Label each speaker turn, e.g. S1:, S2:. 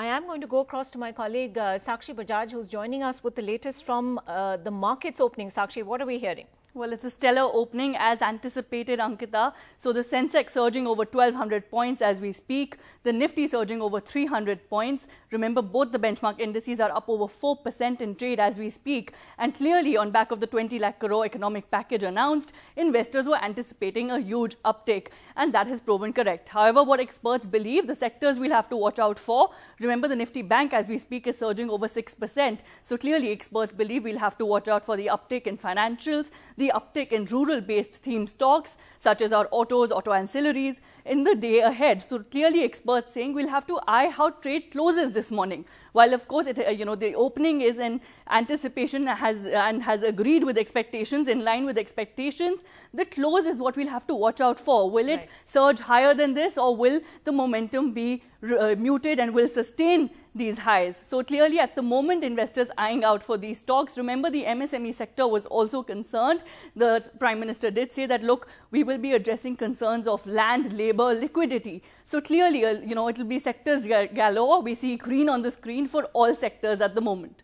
S1: I am going to go across to my colleague uh, Sakshi Bajaj, who's joining us with the latest from uh, the markets opening. Sakshi, what are we hearing? Well, it's a stellar opening as anticipated, Ankita. So the Sensex surging over 1200 points as we speak, the Nifty surging over 300 points. Remember, both the benchmark indices are up over 4% in trade as we speak. And clearly, on back of the 20 lakh crore economic package announced, investors were anticipating a huge uptick, And that has proven correct. However, what experts believe, the sectors we'll have to watch out for. Remember, the Nifty Bank, as we speak, is surging over 6%. So clearly, experts believe we'll have to watch out for the uptick in financials the uptick in rural-based theme stocks, such as our autos, auto ancillaries, in the day ahead. So clearly experts saying we'll have to eye how trade closes this morning. While of course, it, uh, you know, the opening is in anticipation has and has agreed with expectations, in line with expectations. The close is what we'll have to watch out for. Will right. it surge higher than this or will the momentum be uh, muted and will sustain these highs. So clearly at the moment investors eyeing out for these stocks. Remember the MSME sector was also concerned. The Prime Minister did say that look, we will be addressing concerns of land, labor, liquidity. So clearly, uh, you know, it will be sectors galore. We see green on the screen for all sectors at the moment.